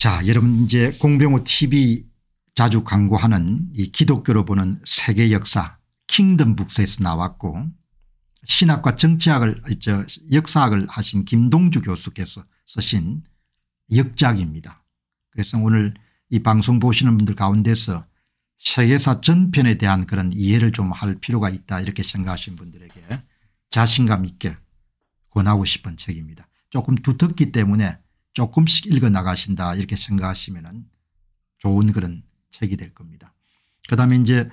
자 여러분 이제 공병호 tv 자주 광고하는 이 기독교로 보는 세계 역사 킹덤 북스에서 나왔고 신학과 정치학을 저 역사학을 하신 김동주 교수께서 쓰신 역작입니다. 그래서 오늘 이 방송 보시는 분들 가운데서 세계사 전편에 대한 그런 이해를 좀 할 필요가 있다 이렇게 생각하신 분들에게 자신감 있게 권하고 싶은 책입니다. 조금 두텁기 때문에 조금씩 읽어나가신다 이렇게 생각하시면 좋은 그런 책이 될 겁니다. 그 다음에 이제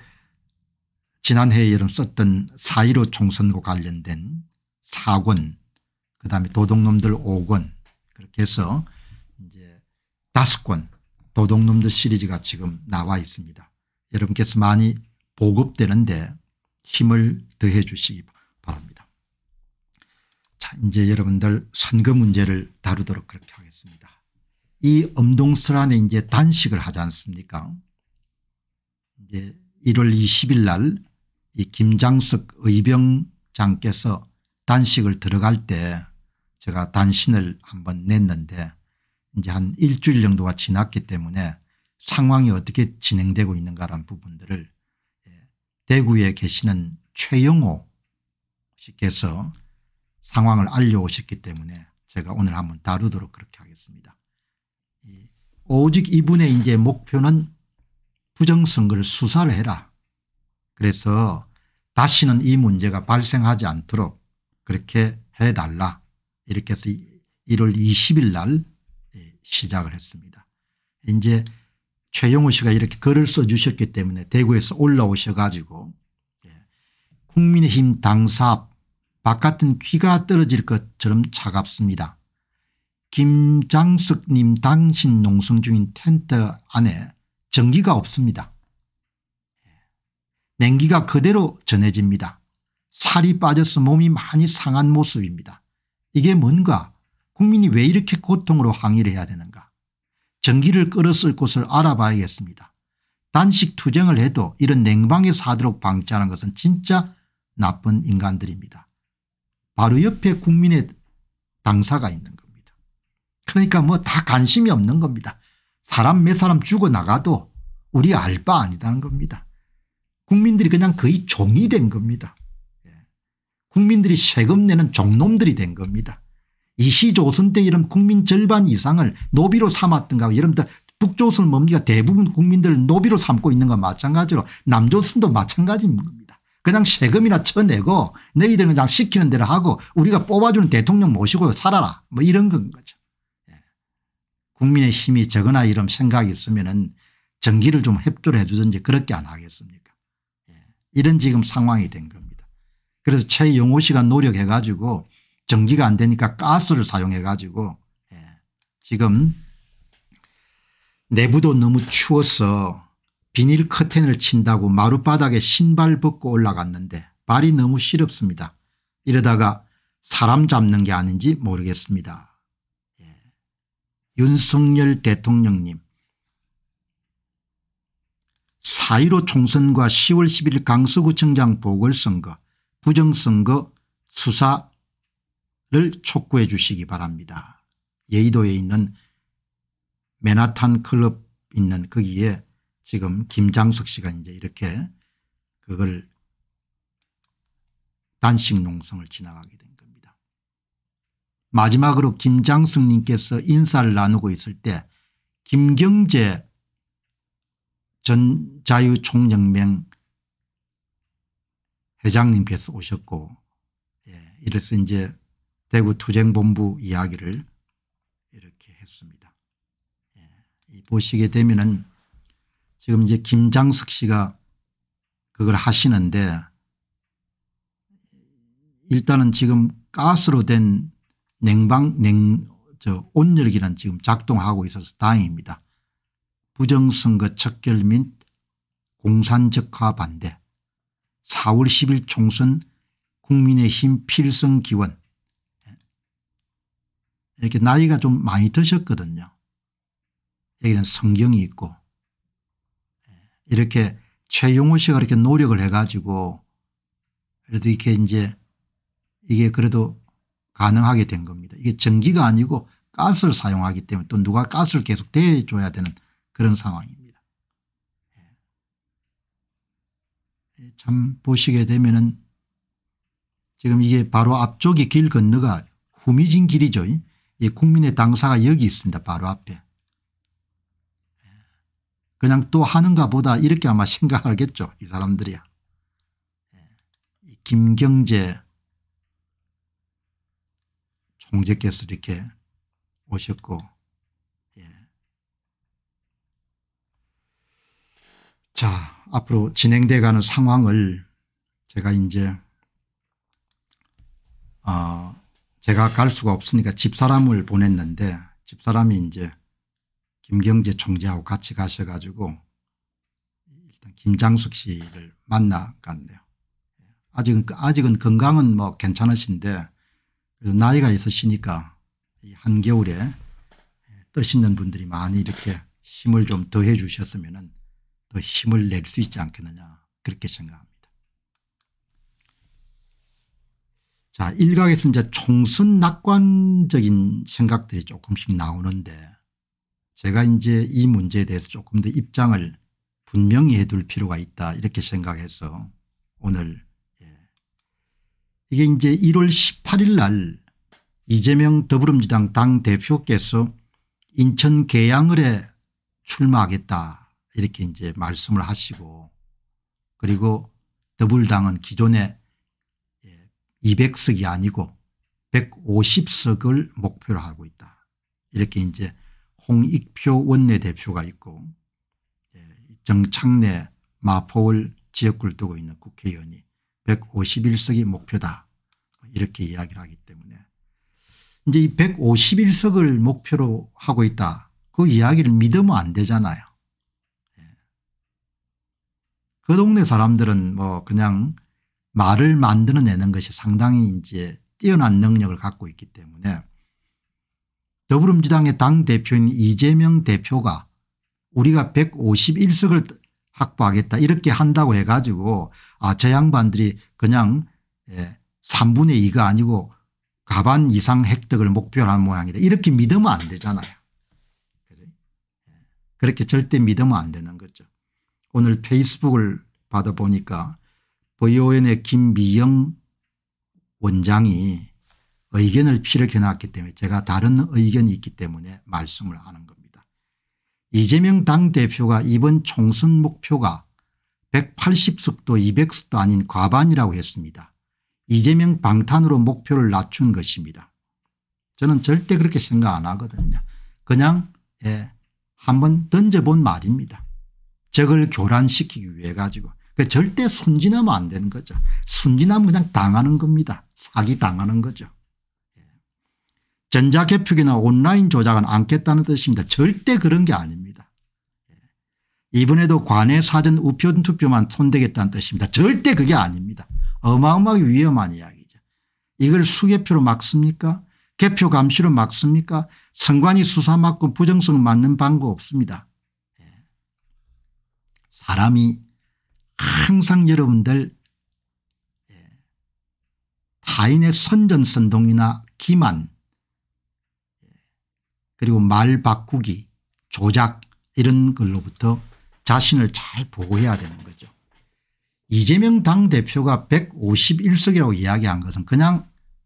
지난해 여름 썼던 4.15 총선과 관련된 4권 그 다음에 도둑놈들 5권 그렇게 해서 이제 5권 도둑놈들 시리즈가 지금 나와 있습니다. 여러분께서 많이 보급되는데 힘을 더해 주시기 바랍니다. 이제 여러분들 선거 문제를 다루도록 그렇게 하겠습니다. 이 엄동설안에 이제 단식을 하지 않습니까? 이제 1월 20일 날 이 김장석 의병장께서 단식을 들어갈 때 제가 단신을 한번 냈는데 이제 한 일주일 정도가 지났기 때문에 상황이 어떻게 진행되고 있는가라는 부분들을 예, 대구에 계시는 최영호 씨께서 상황을 알려오셨기 때문에 제가 오늘 한번 다루도록 그렇게 하겠습니다. 오직 이분의 이제 목표는 부정선거를 수사를 해라. 그래서 다시는 이 문제가 발생하지 않도록 그렇게 해달라. 이렇게 해서 1월 20일 날 예, 시작을 했습니다. 이제 최영호 씨가 이렇게 글을 써주셨기 때문에 대구에서 올라오셔 가지고 예, 국민의힘 당사 바깥은 귀가 떨어질 것처럼 차갑습니다. 김장석님 당신 농성 중인 텐트 안에 전기가 없습니다. 예. 냉기가 그대로 전해집니다. 살이 빠져서 몸이 많이 상한 모습입니다. 이게 뭔가 국민이 왜 이렇게 고통으로 항의를 해야 되는가. 전기를 끌었을 곳을 알아봐야겠습니다. 단식 투쟁을 해도 이런 냉방에 사도록 방치하는 것은 진짜 나쁜 인간들입니다. 바로 옆에 국민의 당사가 있는 겁니다. 그러니까 뭐 다 관심이 없는 겁니다. 사람 몇 사람 죽어나가도 우리 알 바 아니다는 겁니다. 국민들이 그냥 거의 종이 된 겁니다. 예. 국민들이 세금 내는 종놈들이 된 겁니다. 이시조선 때 이런 국민 절반 이상을 노비로 삼았던가 여러분들 북조선 뭡니까 대부분 국민들 노비로 삼고 있는 건 마찬가지로 남조선도 마찬가지입니다. 그냥 세금이나 쳐내고 너희들은 그냥 시키는 대로 하고 우리가 뽑아주는 대통령 모시고 살아라 뭐 이런 건 거죠. 예. 국민의 힘이 적거나 이런 생각이 있으면 전기를 좀 협조를 해 주든지 그렇게 안 하겠습니까 예. 이런 지금 상황이 된 겁니다. 그래서 최영호 씨가 노력해 가지고 전기가 안 되니까 가스를 사용해 가지고 예. 지금 내부도 너무 추워서 비닐 커튼을 친다고 마룻바닥에 신발 벗고 올라갔는데 발이 너무 시렵습니다. 이러다가 사람 잡는 게 아닌지 모르겠습니다. 예. 윤석열 대통령님 4.15 총선과 10월 10일 강서구청장 보궐선거 부정선거 수사를 촉구해 주시기 바랍니다. 예의도에 있는 맨하탄 클럽 있는 거기에 지금 김장석 씨가 이제 이렇게 그걸 단식 농성을 지나가게 된 겁니다. 마지막으로 김장석 님께서 인사를 나누고 있을 때 김경재 전 자유총연맹 회장님께서 오셨고 예, 이래서 이제 대구투쟁본부 이야기를 이렇게 했습니다. 예, 보시게 되면은 지금 이제 김장석 씨가 그걸 하시는데 일단은 지금 가스로 된 냉방 냉 저 온열기는 지금 작동하고 있어서 다행입니다. 부정선거 척결 및 공산적화 반대 4월 10일 총선 국민의힘 필승 기원 이렇게 나이가 좀 많이 드셨거든요. 여기는 성경이 있고 이렇게 최용호 씨가 이렇게 노력을 해가지고 그래도 이렇게 이제 이게 그래도 가능하게 된 겁니다. 이게 전기가 아니고 가스를 사용하기 때문에 또 누가 가스를 계속 대줘야 되는 그런 상황입니다. 예. 예, 참 보시게 되면은 지금 이게 바로 앞쪽이 길 건너가 후미진 길이죠. 이 국민의 당사가 여기 있습니다. 바로 앞에. 그냥 또 하는가 보다 이렇게 아마 생각하겠죠. 이 사람들이야. 예. 김경재 총재께서 이렇게 오셨고 예. 자 앞으로 진행돼 가는 상황을 제가 이제 어, 제가 갈 수가 없으니까 집사람을 보냈는데 집사람이 이제 김경재 총재하고 같이 가셔가지고 일단 김장숙 씨를 만나 갔네요. 아직은 아직은 건강은 뭐 괜찮으신데 나이가 있으시니까 한겨울에 뜻 있는 분들이 많이 이렇게 힘을 좀 더해 주셨으면 더 힘을 낼 수 있지 않겠느냐 그렇게 생각합니다. 자 일각에서 이제 총선 낙관적인 생각들이 조금씩 나오는데 제가 이제 이 문제에 대해서 조금 더 입장을 분명히 해둘 필요가 있다 이렇게 생각해서 오늘 예. 이게 이제 1월 18일 날 이재명 더불어민주당 당대표께서 인천 계양을에 출마하겠다 이렇게 이제 말씀을 하시고 그리고 더불당은 기존에 200석이 예, 아니고 150석을 목표로 하고 있다. 이렇게 이제 홍익표 원내대표가 있고 예, 정창래 마포울 지역구를 두고 있는 국회의원이 151석이 목표다 이렇게 이야기를 하기 때문에 이제 이 151석을 목표로 하고 있다 그 이야기를 믿으면 안 되잖아요. 예. 그 동네 사람들은 뭐 그냥 말을 만들어내는 것이 상당히 이제 뛰어난 능력을 갖고 있기 때문에 더불어민주당의 당대표인 이재명 대표가 우리가 151석을 확보하겠다 이렇게 한다고 해가지고 아저 양반들이 그냥 3분의 예, 2가 아니고 가반 이상 획득을 목표로 한 모양이다 이렇게 믿으면 안 되잖아요. 예. 그렇게 절대 믿으면 안 되는 거죠. 오늘 페이스북을 받아보니까 보 o 오엔의 김미영 원장이 의견을 피력해 놨기 때문에 제가 다른 의견이 있기 때문에 말씀을 하는 겁니다. 이재명 당대표가 이번 총선 목표가 180석도 200석도 아닌 과반이라고 했습니다. 이재명 방탄으로 목표를 낮춘 것입니다. 저는 절대 그렇게 생각 안 하거든요. 그냥 예, 한번 던져본 말입니다. 적을 교란시키기 위해 가지고 그 절대 순진하면 안 되는 거죠. 순진하면 그냥 당하는 겁니다. 사기 당하는 거죠. 전자개표기나 온라인 조작은 않겠다는 뜻입니다. 절대 그런 게 아닙니다. 예. 이번에도 관외 사전 우편투표만 손대겠다는 뜻입니다. 절대 그게 아닙니다. 어마어마하게 위험한 이야기죠. 이걸 수개표로 막습니까 개표 감시로 막습니까 선관위 수사 막고 부정성 맞는 방법 없습니다. 예. 사람이 항상 여러분들 예. 타인의 선전선동이나 기만 그리고 말 바꾸기 조작 이런 걸로부터 자신을 잘 보호해야 되는 거죠. 이재명 당대표가 151석이라고 이야기한 것은 그냥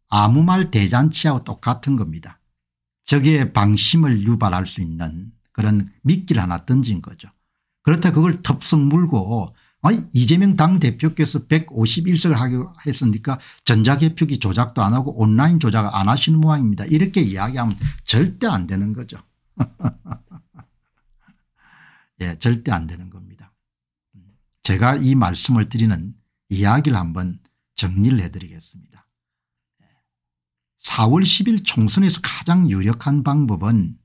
아무 말 대잔치하고 똑같은 겁니다. 적의 방심을 유발할 수 있는 그런 미끼를 하나 던진 거죠. 그렇다 그걸 덥석 물고 아니 이재명 당대표께서 151석을 하기로 했으니까 전자개표기 조작도 안 하고 온라인 조작을 안 하시는 모양입니다. 이렇게 이야기하면 절대 안 되는 거죠. 예, 절대 안 되는 겁니다. 제가 이 말씀을 드리는 이야기를 한번 정리를 해드리겠습니다. 4월 10일 총선에서 가장 유력한 방법은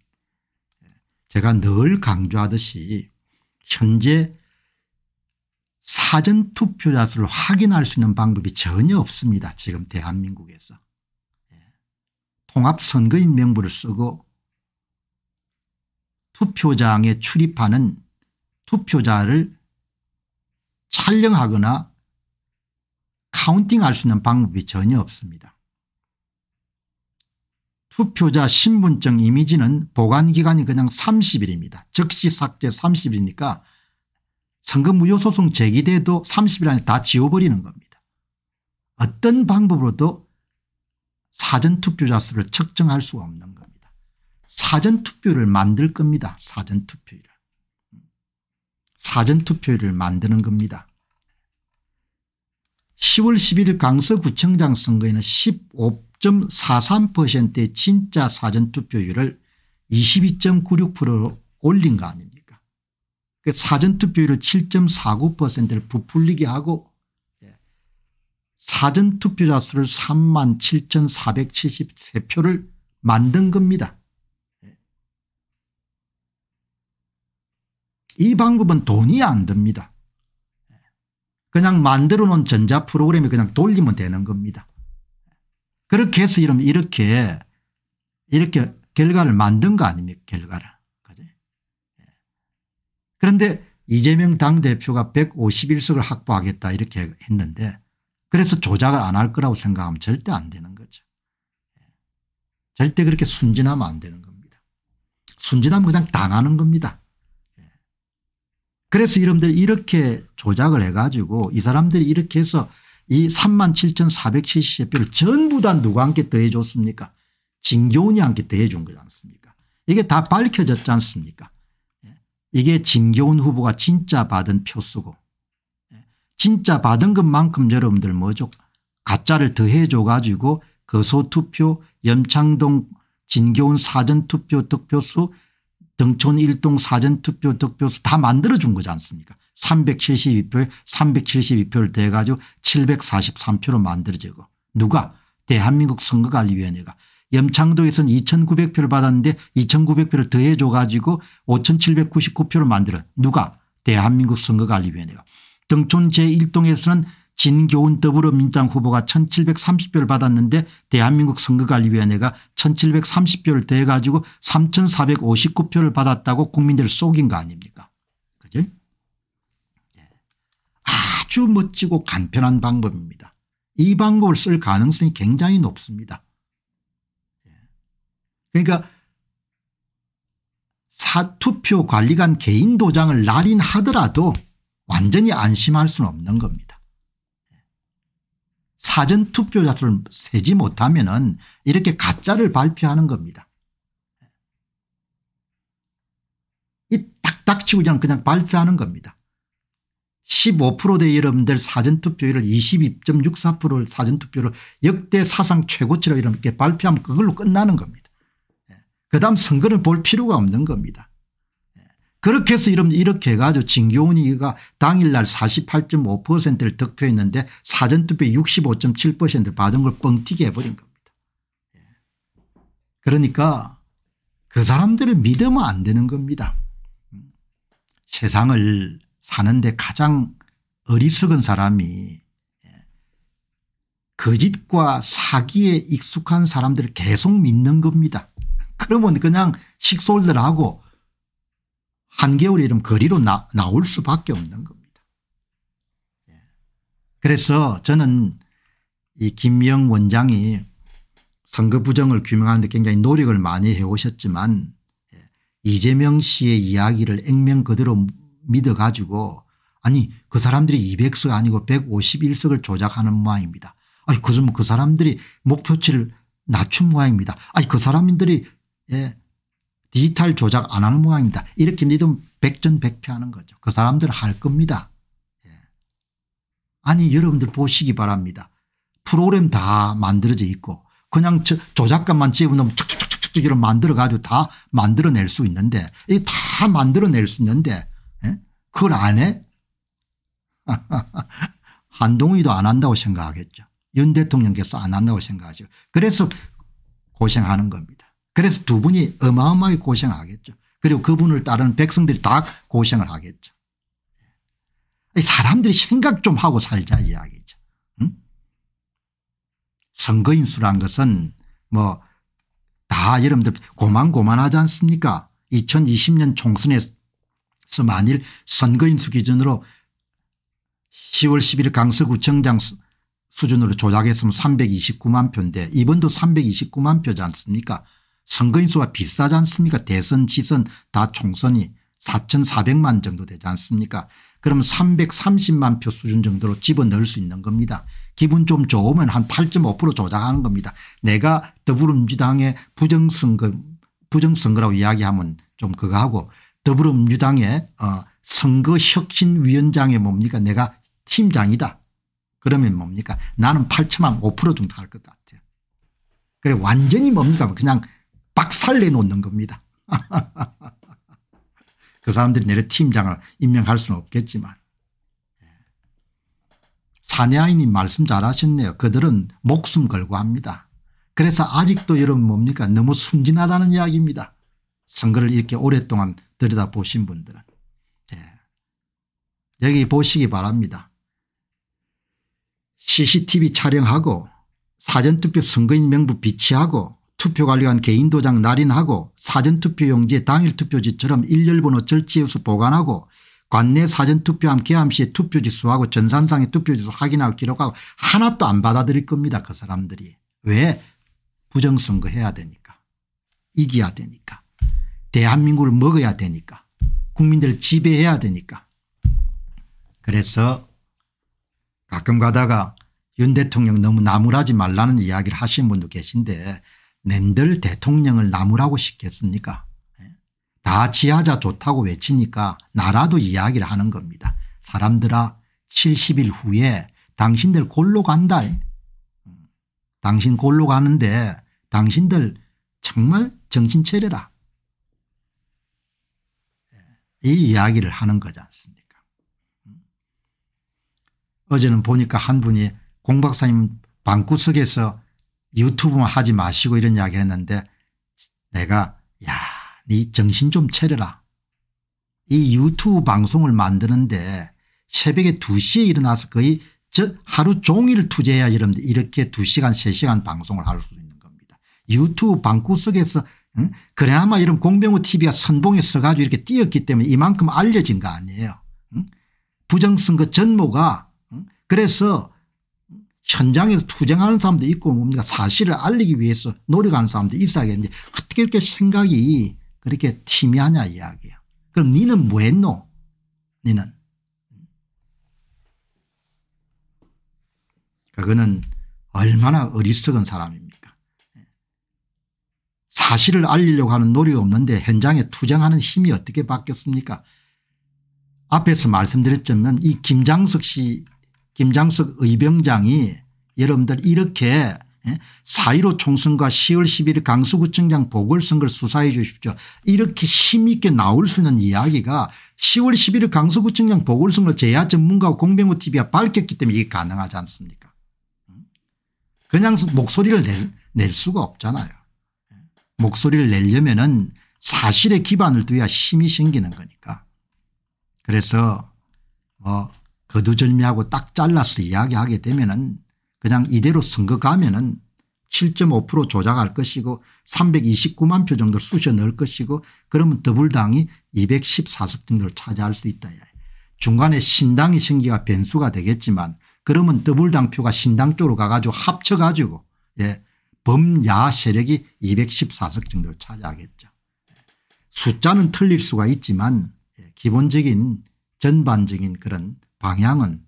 제가 늘 강조하듯이 현재 사전투표자 수를 확인할 수 있는 방법이 전혀 없습니다. 지금 대한민국에서. 예. 통합선거인 명부를 쓰고 투표장에 출입하는 투표자를 촬영하거나 카운팅할 수 있는 방법이 전혀 없습니다. 투표자 신분증 이미지는 보관기간이 그냥 30일입니다. 즉시 삭제 30일이니까 선거무효소송 제기돼도 30일 안에 다 지워버리는 겁니다. 어떤 방법으로도 사전투표자 수를 측정할 수가 없는 겁니다. 사전투표를 만들 겁니다. 사전투표율사전투표율 만드는 겁니다. 10월 11일 강서구청장 선거에는 15.43%의 진짜 사전투표율을 22.96%로 올린 거 아닙니까 그 사전투표율을 7.49%를 부풀리게 하고 예, 사전투표자 수를 3만 7,473표를 만든 겁니다. 예. 이 방법은 돈이 안 듭니다. 예. 그냥 만들어 놓은 전자 프로그램에 그냥 돌리면 되는 겁니다. 그렇게 해서 이러면 이렇게 이렇게 결과를 만든 거 아닙니까 결과를. 그런데 이재명 당대표가 151석을 확보하겠다 이렇게 했는데 그래서 조작을 안 할 거라고 생각하면 절대 안 되는 거죠. 절대 그렇게 순진하면 안 되는 겁니다. 순진하면 그냥 당하는 겁니다. 그래서 여러분들 이렇게 조작을 해가지고 이 사람들이 이렇게 해서 이 37,470표를 전부 다 누가 함께 더해줬습니까? 진교훈이 함께 더해준 거지 않습니까? 이게 다 밝혀졌지 않습니까? 이게 진교훈 후보가 진짜 받은 표수고 진짜 받은 것만큼 여러분들 뭐죠 가짜를 더해 줘 가지고 거소투표 염창동 진교훈 사전투표 득표수 등촌 일동 사전투표 득표수 다 만들어준 거지 않습니까 372표에 372표를 대가지고 743표로 만들어지고 누가 대한민국 선거관리위원회가 염창도에서는 2900표를 받았는데 2900표를 더해 줘 가지고 5799표를 만들어 누가 대한민국 선거관리위원회가 등촌 제1동에서는 진교훈 더불어민주당 후보가 1730표를 받았는데 대한민국 선거관리위원회가 1730표를 더해 가지고 3459표를 받았다고 국민들을 속인 거 아닙니까 그죠 예. 아주 멋지고 간편한 방법입니다. 이 방법을 쓸 가능성이 굉장히 높습니다. 그러니까 사투표 관리관 개인 도장을 날인하더라도 완전히 안심할 수는 없는 겁니다. 사전투표자 수를 세지 못하면 은 이렇게 가짜를 발표하는 겁니다. 이 딱딱치고 그냥, 그냥 발표하는 겁니다. 15%대 여러분들 사전투표율을 22.64%를 사전투표를 역대 사상 최고치로 이렇게 발표하면 그걸로 끝나는 겁니다. 그 다음 선거를 볼 필요가 없는 겁니다. 예. 그렇게 해서 이러 이렇게 해가지고 진교훈이가 당일날 48.5%를 득표했는데 사전투표 65.7% 받은 걸 뻥튀기 해버린 겁니다. 예. 그러니까 그 사람들을 믿으면 안 되는 겁니다. 음. 세상을 사는데 가장 어리석은 사람이 거짓과 예. 그 사기에 익숙한 사람들을 계속 믿는 겁니다. 그러면 그냥 식솔들하고 한겨울에 이런 거리로 나, 나올 수밖에 없는 겁니다. 예. 그래서 저는 이 김명 원장이 선거 부정을 규명하는데 굉장히 노력을 많이 해오셨지만 예, 이재명 씨의 이야기를 액면 그대로 믿어가지고 아니 그 사람들이 200석 아니고 151석을 조작하는 모양입니다. 아니 그그 사람들이 목표치를 낮춘 모양입니다. 아니 그 사람들이 예. 디지털 조작 안 하는 모양입니다. 이렇게 믿으면 백전백패하는 거죠. 그 사람들 할 겁니다. 예. 아니 여러분들 보시기 바랍니다. 프로그램 다 만들어져 있고 그냥 조작값만 집어넣으면 쭉쭉쭉쭉 이런 만들어 가지고 다 만들어낼 수 있는데 다 만들어낼 수 있는데 예? 그걸 안 해? 한동훈이도 안 한다고 생각하겠죠. 윤 대통령께서 안 한다고 생각하죠. 그래서 고생하는 겁니다. 그래서 두 분이 어마어마하게 고생하겠죠. 그리고 그분을 따르는 백성들이 다 고생을 하겠죠. 사람들이 생각 좀 하고 살자 이야기죠. 응? 선거인 수란 것은 뭐다 여러분들 고만고만하지 않습니까 2020년 총선에서 만일 선거인 수 기준으로 10월 11일 강서구청장 수준으로 조작했으면 329만 표인데 이번도 329만 표지 않습니까 선거인수가 비싸지 않습니까 대선 지선 다 총선이 4,400만 정도 되지 않습니까 그럼 330만 표 수준 정도로 집어넣을 수 있는 겁니다. 기분 좀 좋으면 한 8.5% 조작하는 겁니다. 내가 더불어민주당의 부정선거 부정선거라고 이야기하면 좀 그거하고 더불어민주당의 어 선거혁신위원장의 뭡니까 내가 팀장이다. 그러면 뭡니까 나는 8.5% 정도 할 것 같아요. 그래 완전히 뭡니까 그냥 박살내 놓는 겁니다. 그 사람들이 내려 팀장을 임명할 수는 없겠지만 예. 사내아인이 말씀 잘하셨네요. 그들은 목숨 걸고 합니다. 그래서 아직도 여러분 뭡니까 너무 순진하다는 이야기입니다. 선거를 이렇게 오랫동안 들여다보신 분들은 예. 여기 보시기 바랍니다. CCTV 촬영하고 사전투표 선거인 명부 비치하고 투표관리관 개인도장 날인하고 사전투표용지 당일투표지처럼 일렬번호 절취해서 보관하고 관내 사전투표함 개함 시에 투표지수하고 전산상의 투표지수 확인할 기록하고 하나도 안 받아들일 겁니다. 그 사람들이. 왜? 부정선거 해야 되니까. 이겨야 되니까. 대한민국을 먹어야 되니까. 국민들을 지배해야 되니까. 그래서 가끔 가다가 윤 대통령 너무 나무라지 말라는 이야기를 하시는 분도 계신데 낸들 대통령을 나무라고 시켰습니까 예. 다 지하자 좋다고 외치니까 나라도 이야기를 하는 겁니다. 사람들아 70일 후에 당신들 골로 간다. 예. 당신 골로 가는데 당신들 정말 정신 차려라. 예. 이 이야기를 하는 거지 않습니까 음. 어제는 보니까 한 분이 공 박사님 방구석에서 유튜브만 하지 마시고 이런 이야기를 했는데 내가 야네 정신 좀 차려라. 이 유튜브 방송을 만드는데 새벽에 2시에 일어나서 거의 하루 종일 투자해야 여러분들 이렇게 2시간 3시간 방송을 할 수 있는 겁니다. 유튜브 방구석에서 응? 그래야마 이런 공병호 tv가 선봉에 서가지고 이렇게 뛰었기 때문에 이만큼 알려진 거 아니에요. 응? 부정선거 전모가 응? 그래서 현장에서 투쟁하는 사람도 있고 뭡니까 사실을 알리기 위해서 노력하는 사람도 있어야 겠는데 어떻게 이렇게 생각이 그렇게 티미하냐 이야기야. 그럼 니는 뭐 했노? 니는. 그거는 그러니까 얼마나 어리석은 사람입니까. 사실을 알리려고 하는 노력이 없는데 현장에 투쟁하는 힘이 어떻게 바뀌었습니까? 앞에서 말씀드렸지만 이 김장석 씨 김장석 의병장이 여러분들 이렇게 예, 사1로 총선과 10월 11일 강서구청장 보궐선거를 수사해 주십시오. 이렇게 힘있게 나올 수 있는 이야기가 10월 11일 강서구청장 보궐선거 제야 전문가 공병호 TV가 밝혔기 때문에 이게 가능하지 않습니까 그냥 목소리를 낼, 낼 수가 없잖아요. 예. 목소리를 내려면 은 사실에 기반을 둬야 힘이 생기는 거니까. 그래서 뭐 거두절미하고 그 딱 잘라서 이야기하게 되면은 그냥 이대로 선거 가면은 7.5% 조작할 것이고 329만 표 정도 쑤셔 넣을 것이고 그러면 더불당이 214석 정도를 차지할 수 있다. 중간에 신당이 생기가 변수가 되겠지만 그러면 더블당 표가 신당 쪽으로 가가지고 합쳐가지고 예, 범야 세력이 214석 정도를 차지하겠죠. 숫자는 틀릴 수가 있지만 예, 기본적인 전반적인 그런 방향은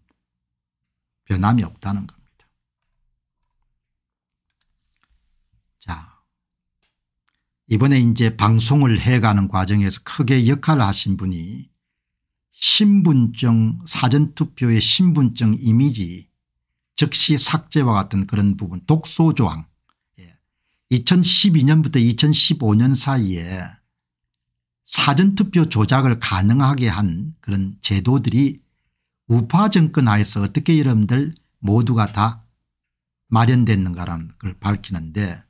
변함이 없다는 겁니다. 자, 이번에 이제 방송을 해가는 과정에서 크게 역할을 하신 분이 신분증 사전투표의 신분증 이미지 즉시 삭제와 같은 그런 부분 독소조항 2012년부터 예. 2015년 사이에 사전투표 조작을 가능하게 한 그런 제도들이 우파 정권 하에서 어떻게 여러분들 모두가 다 마련됐는가라는 걸 밝히는데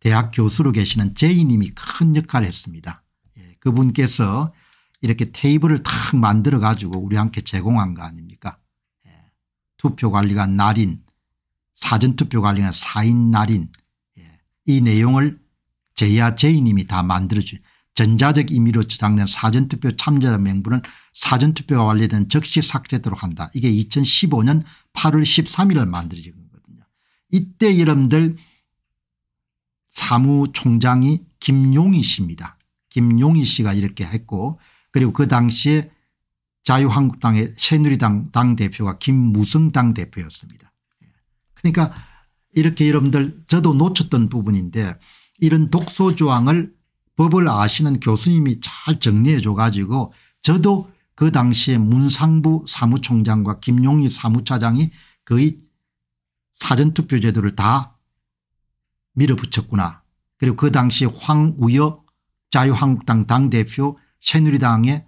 대학 교수로 계시는 제이님이 큰 역할을 했습니다. 예, 그분께서 이렇게 테이블을 탁 만들어 가지고 우리 함께 제공한 거 아닙니까 예, 투표관리가 날인 사전투표관리가 사인 날인 예, 이 내용을 제이와 제이님이 다 만들어준 주 전자적 임의로 저장된 사전투표 참여자 명부는 사전투표가 완료된 즉시 삭제되도록 한다. 이게 2015년 8월 13일을 만들어진 거거든요. 이때 여러분들 사무총장이 김용희 씨입니다. 김용희 씨가 이렇게 했고 그리고 그 당시에 자유한국당의 새누리당 당대표가 김무성 당대표였습니다. 그러니까 이렇게 여러분들 저도 놓쳤던 부분인데 이런 독소조항을 법을 아시는 교수님이 잘 정리해 줘 가지고 저도 그 당시에 문상부 사무총장과 김용희 사무차장이 거의 사전투표 제도를 다 밀어붙였구나. 그리고 그 당시 황우여 자유한국당 당대표 새누리당의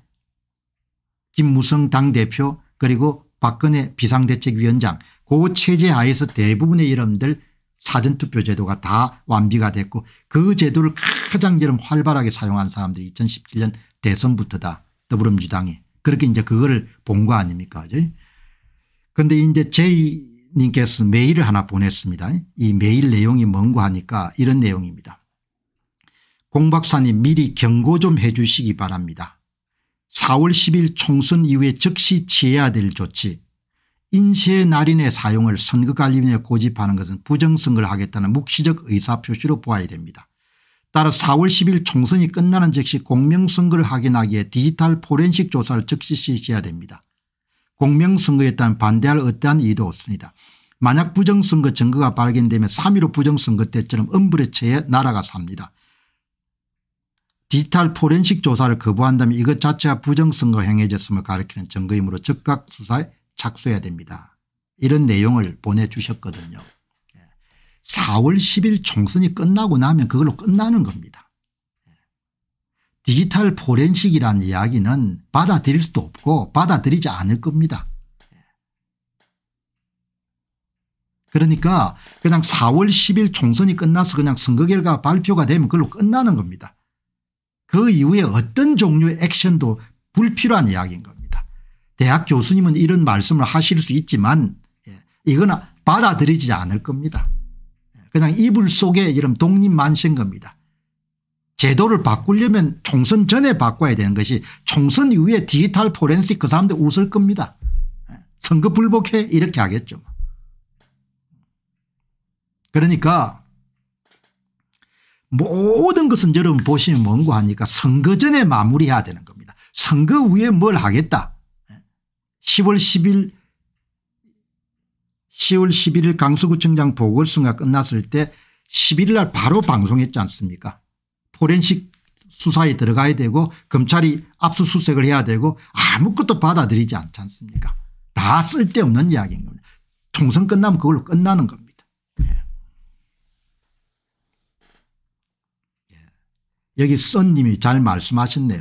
김무성 당대표 그리고 박근혜 비상대책위원장 고 체제 하에서 대부분의 이름들 사전투표 제도가 다 완비가 됐고 그 제도를 가장 지금 활발하게 사용한 사람들이 2017년 대선부터다 더불어민주당이 그렇게 이제 그거를 본 거 아닙니까 그런데 이제 제이님께서 메일을 하나 보냈습니다. 이 메일 내용이 뭔가 하니까 이런 내용입니다. 공 박사님 미리 경고 좀 해 주시기 바랍니다. 4월 10일 총선 이후에 즉시 취해야 될 조치 인쇄 날인의 사용을 선거관리위원회에 고집하는 것은 부정선거를 하겠다는 묵시적 의사표시로 보아야 됩니다. 따라 4월 10일 총선이 끝나는 즉시 공명선거를 확인하기에 디지털 포렌식 조사를 즉시 실시해야 됩니다. 공명선거에 따른 반대할 어떠한 이유도 없습니다. 만약 부정선거 증거가 발견되면 3.15 부정선거 때처럼 엄불에 처해 나라가 삽니다. 디지털 포렌식 조사를 거부한다면 이것 자체가 부정선거 행해졌음을 가리키는 증거이므로 즉각 수사에 작소해야 됩니다. 이런 내용을 보내주셨거든요. 4월 예. 10일 총선이 끝나고 나면 그걸로 끝나는 겁니다. 예. 디지털 포렌식이라는 이야기는 받아들일 수도 없고 받아들이지 않을 겁니다. 예. 그러니까 그냥 4월 10일 총선이 끝나서 그냥 선거 결과 발표가 되면 그걸로 끝나는 겁니다. 그 이후에 어떤 종류의 액션도 불필요한 이야기인 겁니다. 대학 교수님은 이런 말씀을 하실 수 있지만 예, 이거는 받아들이지 않을 겁니다. 예, 그냥 이불 속에 이런 독립만신 겁니다. 제도를 바꾸려면 총선 전에 바꿔야 되는 것이 총선 이후에 디지털 포렌식 그 사람들 웃을 겁니다. 예, 선거 불복해 이렇게 하겠죠. 그러니까 모든 것은 여러분 보시면 뭔고 하니까 선거 전에 마무리해야 되는 겁니다. 선거 후에 뭘 하겠다. 10월 10일 10월 11일 강서구청장 보궐선거가 끝났을 때 11일 날 바로 방송했지 않습니까 포렌식 수사에 들어가야 되고 검찰이 압수수색을 해야 되고 아무것도 받아들이지 않지 않습니까 다 쓸데없는 이야기인 겁니다. 총선 끝나면 그걸로 끝나는 겁니다. 예. 예. 여기 썬님이 잘 말씀하셨네요.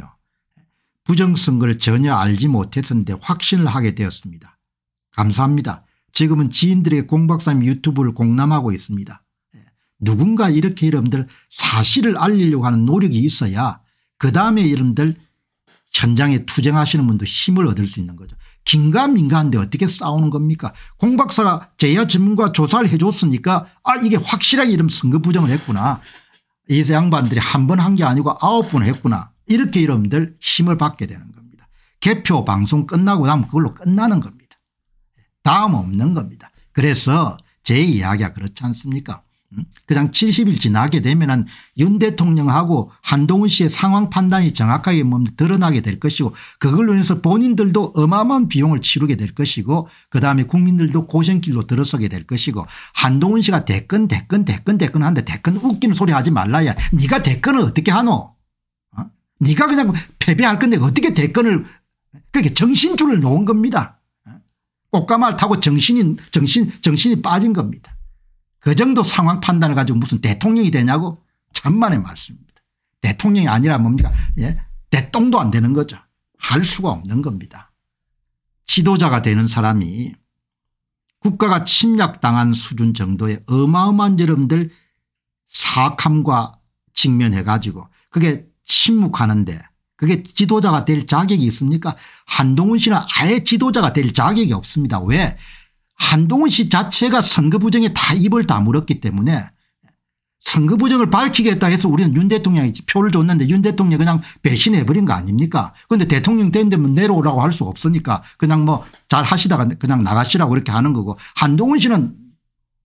부정선거를 전혀 알지 못했는데 확신을 하게 되었습니다. 감사합니다. 지금은 지인들의 공박사님 유튜브를 공람하고 있습니다. 예. 누군가 이렇게 이름들 사실을 알리려고 하는 노력이 있어야 그 다음에 이름들 현장에 투쟁하시는 분도 힘을 얻을 수 있는 거죠. 긴가민가한데 어떻게 싸우는 겁니까 공박사가 제야 전문가 조사를 해줬으니까 아 이게 확실하게 이름 선거 부정을 했구나. 이 양반들이 한 번 한 게 아니고 아홉 번 했구나. 이렇게 이름들 힘을 받게 되는 겁니다. 개표 방송 끝나고 나면 그걸로 끝나는 겁니다. 다음 없는 겁니다. 그래서 제 이야기가 그렇지 않습니까 음? 그냥 70일 지나게 되면 은윤 대통령하고 한동훈 씨의 상황 판단이 정확하게 드러나게 될 것이고 그걸로 인해서 본인들도 어마어마한 비용을 치르게 될 것이고 그다음에 국민들도 고생길로 들어서게 될 것이고 한동훈 씨가 대권 대권 대권 대권 하는데 대권 웃기는 소리 하지 말라야 네가 대권을 어떻게 하노 네가 그냥 패배할 건데 어떻게 대권을 그렇게 그러니까 정신줄을 놓은 겁니다. 꽃가마를 타고 정신이 정신 정신이 빠진 겁니다. 그 정도 상황 판단을 가지고 무슨 대통령이 되냐고 천만의 말씀입니다. 대통령이 아니라 뭡니까 예? 대똥도 안 되는 거죠. 할 수가 없는 겁니다. 지도자가 되는 사람이 국가가 침략당한 수준 정도의 어마어마한 여러분들 사악함과 직면해 가지고 그게 침묵하는데 그게 지도자가 될 자격이 있습니까 한동훈 씨는 아예 지도자가 될 자격이 없습니다. 왜 한동훈 씨 자체가 선거 부정에 다 입을 다물었기 때문에 선거 부정을 밝히겠다 해서 우리는 윤 대통령이 표를 줬는데 윤 대통령이 그냥 배신해버린 거 아닙니까 그런데 대통령 된 데면 내려오라고 할 수 없으니까 그냥 뭐 잘 하시다가 그냥 나가시라고 이렇게 하는 거고 한동훈 씨는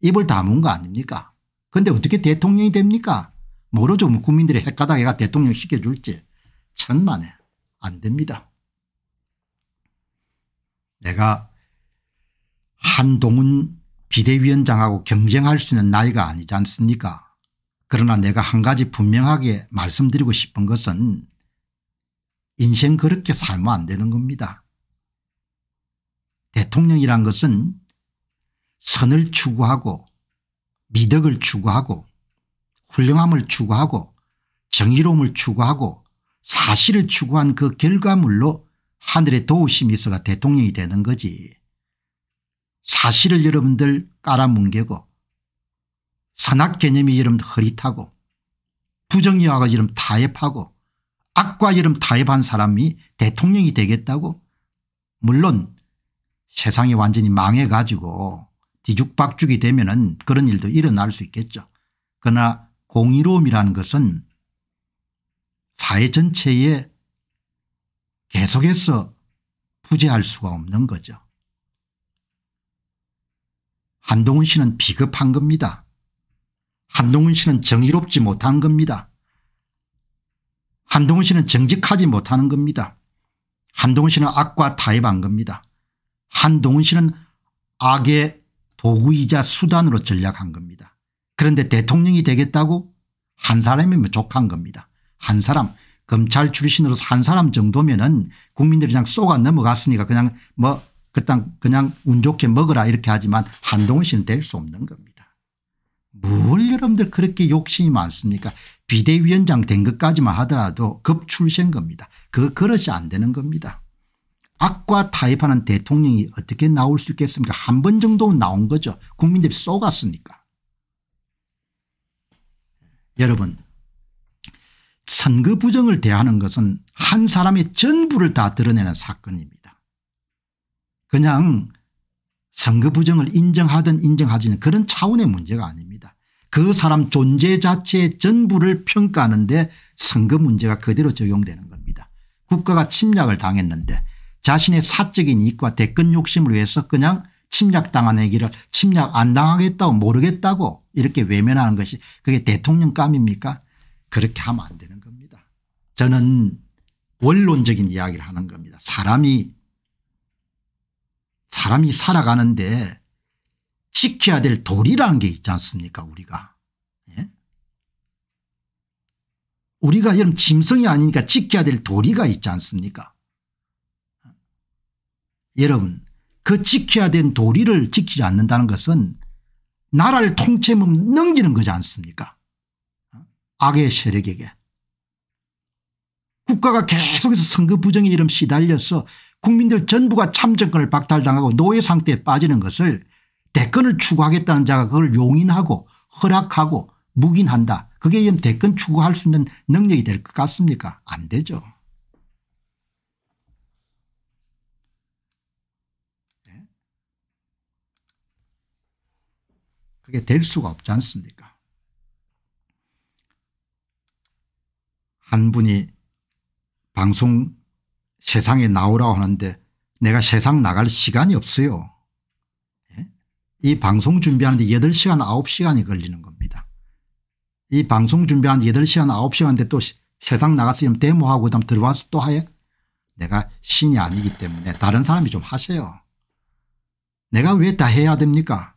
입을 다문 거 아닙니까 그런데 어떻게 대통령이 됩니까 모르죠. 뭐 국민들의 핵가닥에가 대통령 시켜줄지 천만에 안 됩니다. 내가 한동훈 비대위원장하고 경쟁할 수 있는 나이가 아니지 않습니까 그러나 내가 한 가지 분명하게 말씀드리고 싶은 것은 인생 그렇게 살면 안 되는 겁니다. 대통령이란 것은 선을 추구하고 미덕을 추구하고 훌륭함을 추구하고 정의로움을 추구하고 사실을 추구한 그 결과물로 하늘의 도우심이 있어가 대통령이 되는 거지. 사실을 여러분들 깔아뭉개고 선악 개념이 여러분들 허릿하고 부정의와가 여러분 타협하고 악과 여러분 타협한 사람이 대통령이 되겠다고 물론 세상이 완전히 망해가지고 뒤죽박죽이 되면 은 그런 일도 일어날 수 있겠죠. 그러나 공의로움이라는 것은 사회 전체에 계속해서 부재할 수가 없는 거죠. 한동훈 씨는 비겁한 겁니다. 한동훈 씨는 정의롭지 못한 겁니다. 한동훈 씨는 정직하지 못하는 겁니다. 한동훈 씨는 악과 타협한 겁니다. 한동훈 씨는 악의 도구이자 수단으로 전략한 겁니다. 그런데 대통령이 되겠다고 한 사람이면 족한 겁니다. 한 사람 검찰 출신으로서 한 사람 정도면 은 국민들이 그냥 쏘가 넘어갔으니까 그냥 뭐 그땅 그냥 운 좋게 먹으라 이렇게 하지만 한동훈 씨는 될 수 없는 겁니다. 뭘 여러분들 그렇게 욕심이 많습니까 비대위원장 된 것까지만 하더라도 급출신 겁니다. 그 그릇이 안 되는 겁니다. 악과 타협하는 대통령이 어떻게 나올 수 있겠습니까 한 번 정도는 나온 거죠. 국민들이 쏘갔으니까. 여러분 선거 부정을 대하는 것은 한 사람의 전부를 다 드러내는 사건입니다. 그냥 선거 부정을 인정하든 인정하지는 그런 차원의 문제가 아닙니다. 그 사람 존재 자체의 전부를 평가하는데 선거 문제가 그대로 적용되는 겁니다. 국가가 침략을 당했는데 자신의 사적인 이익과 대권 욕심을 위해서 그냥 침략당한 애기를 침략 안 당하겠다고 모르겠다고 이렇게 외면하는 것이 그게 대통령감입니까 그렇게 하면 안 되는 겁니다. 저는 원론적인 이야기를 하는 겁니다. 사람이 사람이 살아가는데 지켜야 될 도리라는 게 있지 않습니까 우리가. 예? 우리가 여러 짐승이 아니니까 지켜야 될 도리가 있지 않습니까 여러분 그 지켜야 된 도리를 지키지 않는다는 것은 나라를 통째몸 넘기는 거지 않습니까 악의 세력에게. 국가가 계속해서 선거 부정의 이름 시달려서 국민들 전부가 참정권을 박탈당하고 노예 상태에 빠지는 것을 대권을 추구하겠다는 자가 그걸 용인하고 허락하고 묵인한다. 그게 대권 추구할 수 있는 능력이 될 것 같습니까 안 되죠. 그게 될 수가 없지 않습니까 한 분이 방송 세상에 나오라고 하는데 내가 세상 나갈 시간이 없어요. 예? 이 방송 준비하는데 8시간 9시간이 걸리는 겁니다. 이 방송 준비하는데 8시간 9시간인데 또 세상 나가서 좀 데모하고 그다음 들어와서 또 해? 내가 신이 아니기 때문에 다른 사람이 좀 하세요. 내가 왜 다 해야 됩니까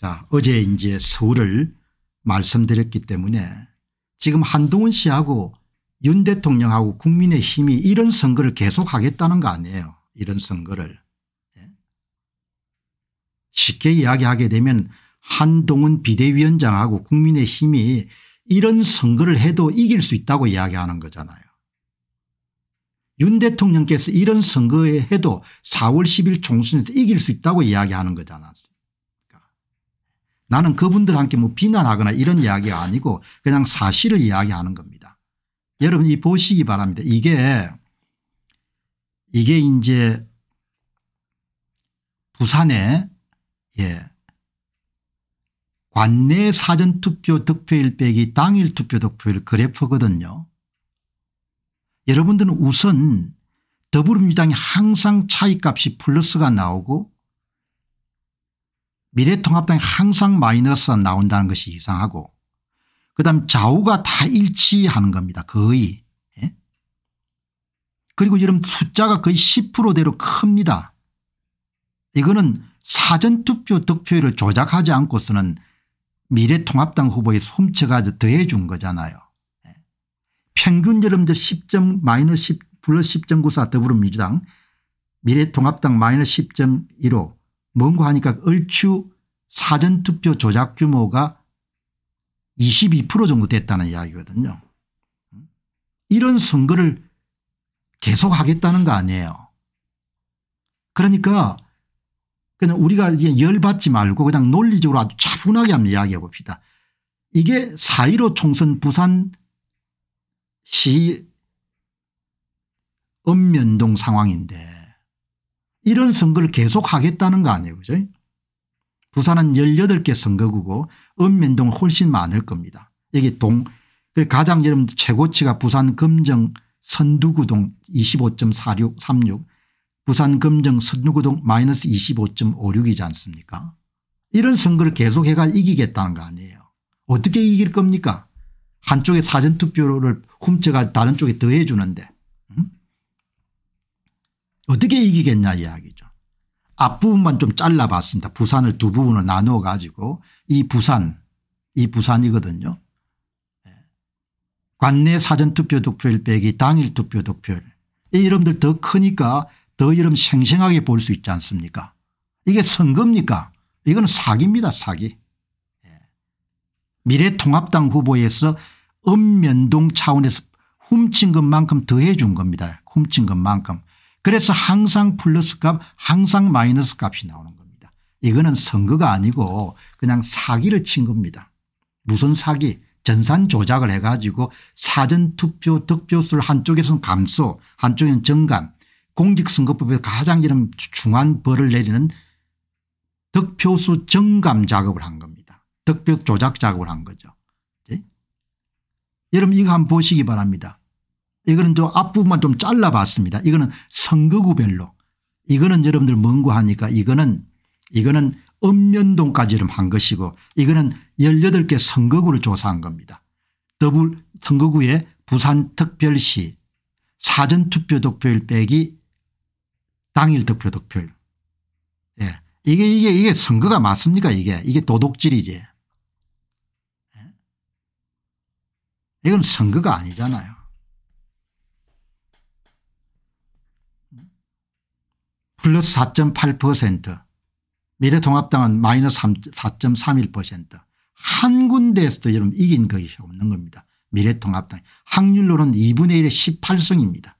자, 어제 이제 서울을 말씀드렸기 때문에 지금 한동훈 씨하고 윤 대통령하고 국민의힘이 이런 선거를 계속하겠다는 거 아니에요. 이런 선거를. 예. 쉽게 이야기하게 되면 한동훈 비대위원장하고 국민의힘이 이런 선거를 해도 이길 수 있다고 이야기하는 거잖아요. 윤 대통령께서 이런 선거에 해도 4월 10일 총선에서 이길 수 있다고 이야기하는 거잖아요. 나는 그분들한테 뭐 비난하거나 이런 이야기가 아니고 그냥 사실을 이야기하는 겁니다. 여러분이 보시기 바랍니다. 이게 이게 이제 부산에 예. 관내 사전투표 득표일 빼기 당일 투표 득표일 그래프거든요. 여러분들은 우선 더불어민주당이 항상 차이값이 플러스가 나오고 미래통합당이 항상 마이너스가 나온다는 것이 이상하고 그다음 좌우가 다 일치하는 겁니다. 거의. 예? 그리고 여러분 숫자가 거의 10%대로 큽니다. 이거는 사전투표 득표율을 조작하지 않고서는 미래통합당 후보의 솜처가 더해 준 거잖아요. 예. 평균 여러분들 10점 마이너스 10 플러스 10.94 더불어민주당 미래통합당 마이너스 10.15 뭔가 하니까 얼추 사전투표 조작 규모가 22% 정도 됐다는 이야기거든요. 이런 선거를 계속 하겠다는 거 아니에요. 그러니까 그냥 우리가 열받지 말고 그냥 논리적으로 아주 차분하게 한번 이야기해 봅시다. 이게 4.15 총선 부산시 읍면동 상황인데 이런 선거를 계속 하겠다는 거 아니에요. 그죠? 부산은 18개 선거구고 읍면동은 훨씬 많을 겁니다. 여기 동 가장 여러분 최고치가 부산 금정 선두구동 2 5 3 6 부산 금정 선두구동 마이너스 25.56이지 않습니까 이런 선거를 계속해가 이기겠다는 거 아니에요. 어떻게 이길 겁니까 한쪽에 사전투표를 훔쳐가 다른 쪽에 더해주는데 어떻게 이기겠냐 이야기죠. 앞부분만 좀 잘라봤습니다. 부산을 두 부분을 나누어 가지고 이 부산 이 부산이거든요. 예. 관내 사전투표 득표율 빼기 당일 투표 득표율 이 이름들 더 크니까 더 이름 생생하게 볼 수 있지 않습니까 이게 선거입니까 이거는 사기입니다 사기. 예. 미래통합당 후보에서 읍면동 차원에서 훔친 것만큼 더해 준 겁니다. 훔친 것만큼 그래서 항상 플러스 값 항상 마이너스 값이 나오는 겁니다. 이거는 선거가 아니고 그냥 사기를 친 겁니다. 무슨 사기 전산 조작을 해가지고 사전투표 득표수를 한쪽에서는 감소 한쪽에는 증감 공직선거법에서 가장 이런 중한 벌을 내리는 득표수 증감 작업을 한 겁니다. 득표 조작 작업을 한 거죠. 네? 여러분 이거 한번 보시기 바랍니다. 이거는 좀 앞부분만 좀 잘라봤습니다. 이거는 선거구별로 이거는 여러분들 멍구하니까 이거는 이거는 읍면동까지 한 것이고 이거는 18개 선거구를 조사한 겁니다. 더블 선거구에 부산특별시 사전투표 득표율 빼기 당일 득표 득표율. 예. 이게 이게 이게 선거가 맞습니까 이게 이게 도덕질이지 예. 이건 선거가 아니잖아요. 플러스 4.8% 미래통합당은 마이너스 4.31%한 군데에서도 여러분 이긴 것이 없는 겁니다. 미래통합당 확률로는 2분의 1의 18승입니다.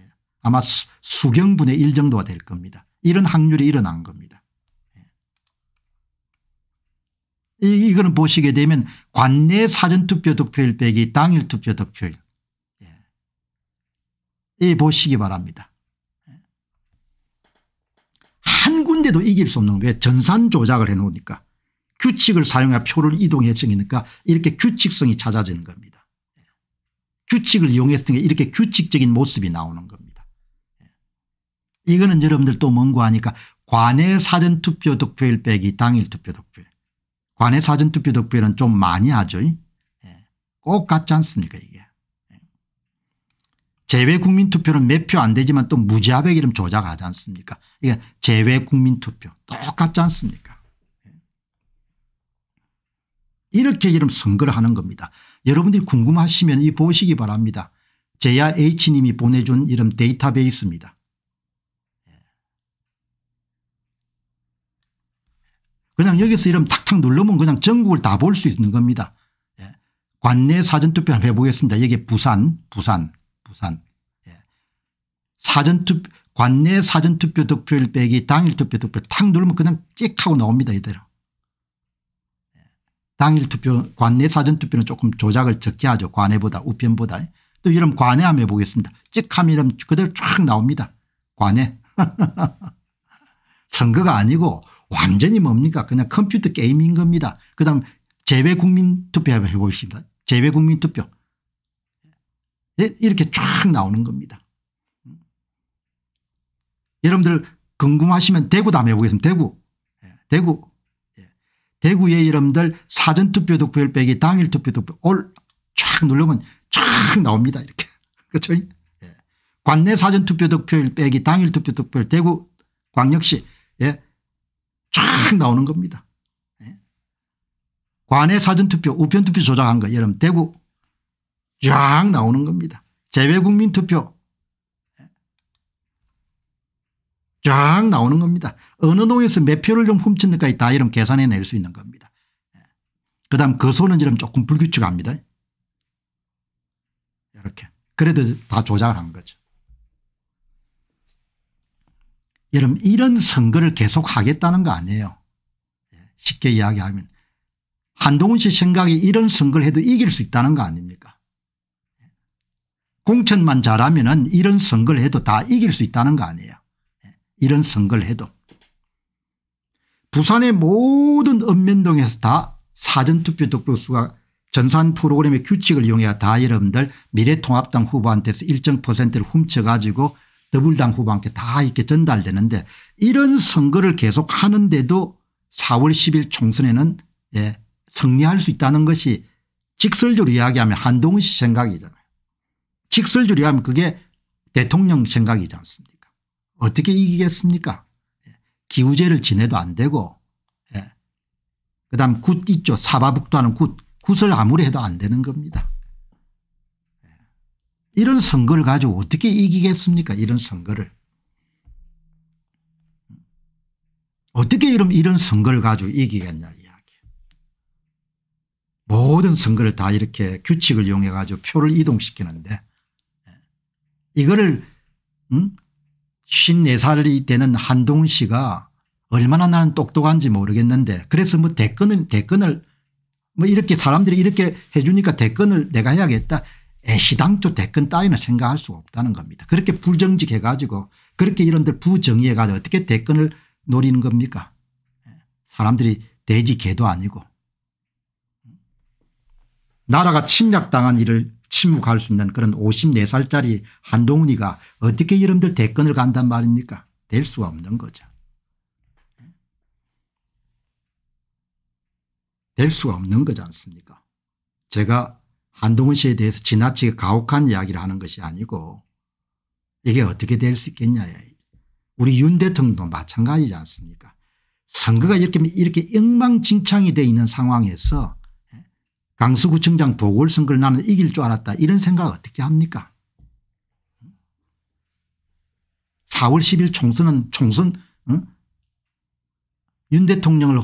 예. 아마 수, 경분의1 정도가 될 겁니다. 이런 확률이 일어난 겁니다. 예. 이, 거는 보시게 되면 관내 사전투표 득표율 빼기 당일 투표 득표율 예. 이 보시기 바랍니다. 군데도 이길 수 없는 왜 전산 조작을 해놓으니까 규칙을 사용해 표를 이동해 정이니까 이렇게 규칙성이 찾아지는 겁니다. 규칙을 이용했으니 이렇게 규칙적인 모습이 나오는 겁니다. 이거는 여러분들 또 뭔고 하니까 관외 사전투표 득표일 빼기 당일 투표 득표일. 관외 사전투표 득표일은 좀 많이 하죠. 예. 꼭 같지 않습니까 이게. 제외 국민투표는 몇 표 안 되지만 또 무자백 이름 조작하지 않습니까 이게 제외 국민투표 똑같지 않습니까 예. 이렇게 이름 선거를 하는 겁니다. 여러분들이 궁금하시면 이 보시기 바랍니다. 제야 H님이 보내준 이름 데이터베이스입니다. 예. 그냥 여기서 이름 탁탁 눌러면 그냥 전국을 다 볼 수 있는 겁니다. 예. 관내 사전투표 한번 해보겠습니다. 여기 부산 부산 부산. 예. 사전투 표 관내 사전투표 득표율 빼기 당일투표 득표 탁 누르면 그냥 찍 하고 나옵니다 이대로. 예. 당일투표 관내 사전투표는 조금 조작을 적게 하죠. 관내보다 우편보다. 또 이름 관내 한번 해보겠습니다. 찍하면 이름 그대로 쫙 나옵니다. 관내. 선거가 아니고 완전히 뭡니까 그냥 컴퓨터 게임인 겁니다. 그 다음 재외국민투표 해보겠습니다 재외국민투표 예, 이렇게 쫙 나오는 겁니다. 여러분들 궁금하시면 대구도 한번 해보겠습니다. 대구. 예, 대구. 예. 대구에 여러분들 사전투표 득표율 빼기 당일 투표 득표 올쫙 누르면 쫙 나옵니다. 이렇게. 그렇죠? 관내 사전투표 득표율 빼기 당일 투표 득표율 대구 광역시 예. 쫙 나오는 겁니다. 관내 사전투표 우편투표 조작한 거 여러분 대구 쫙 나오는 겁니다. 재외국민 투표 쫙 나오는 겁니다. 어느 동에서 몇 표를 좀 훔쳤는가에 다 이런 계산해 낼 수 있는 겁니다. 그 다음 거소는지름 그 조금 불규칙합니다. 이렇게. 그래도 다 조작을 한 거죠. 여러분 이런 선거를 계속 하겠다는 거 아니에요. 예, 쉽게 이야기하면 한동훈 씨생각이 이런 선거를 해도 이길 수 있다는 거 아닙니까 공천만 잘하면 이런 선거를 해도 다 이길 수 있다는 거 아니에요. 예, 이런 선거를 해도. 부산의 모든 읍면동에서 다 사전투표 득표수가 전산 프로그램의 규칙을 이용해야 다 여러분들 미래통합당 후보한테서 일정 퍼센트를 훔쳐가지고 더불당 후보한테 다 이렇게 전달되는데 이런 선거를 계속 하는데도 4월 10일 총선에는 예, 승리할 수 있다는 것이 직설적으로 이야기하면 한동훈 씨 생각이잖아요. 직설주리 하면 그게 대통령 생각이지 않습니까 어떻게 이기겠습니까 예. 기우제를 지내도 안 되고 예. 그다음 굿 있죠 사바북도하는 굿 굿을 아무리 해도 안 되는 겁니다. 예. 이런 선거를 가지고 어떻게 이기겠습니까 이런 선거를 어떻게 이런, 이런 선거를 가지고 이기겠냐 이야기 모든 선거를 다 이렇게 규칙을 이용해 가지고 표를 이동시키는데 이거를 음? 54살이 되는 한동훈 씨가 얼마나 나는 똑똑한지 모르겠는데 그래서 뭐 대권을 대권을 뭐 이렇게 사람들이 이렇게 해 주니까 대권을 내가 해야겠다. 애시당초 대권 따위는 생각할 수가 없다는 겁니다. 그렇게 불정직해 가지고 그렇게 이런들 부정의해 가지고 어떻게 대권을 노리는 겁니까 예. 사람들이 돼지 개도 아니고 나라가 침략당한 일을 침묵할 수 있는 그런 54살짜리 한동훈이가 어떻게 이름들 대권을 간단 말입니까 될 수가 없는 거죠. 될 수가 없는 거지 않습니까 제가 한동훈 씨에 대해서 지나치게 가혹한 이야기를 하는 것이 아니고 이게 어떻게 될 수 있겠냐 우리 윤 대통령도 마찬가지지 않습니까 선거가 이렇게 이렇게 엉망진창이 돼 있는 상황에서 강서구청장 보궐선거를 나는 이길 줄 알았다 이런 생각 어떻게 합니까 4월 10일 총선은 총선 응? 어? 윤 대통령을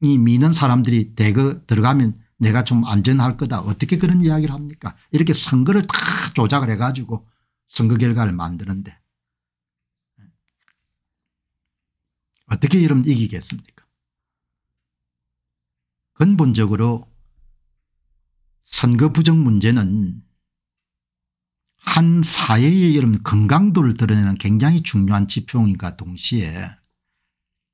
이 미는 사람들이 대거 들어가면 내가 좀 안전할 거다 어떻게 그런 이야기를 합니까 이렇게 선거를 다 조작을 해가지고 선거 결과를 만드는데 어떻게 이러면 이기겠습니까 근본적으로 선거 부정 문제는 한 사회의 이런 건강도를 드러내는 굉장히 중요한 지표인과 동시에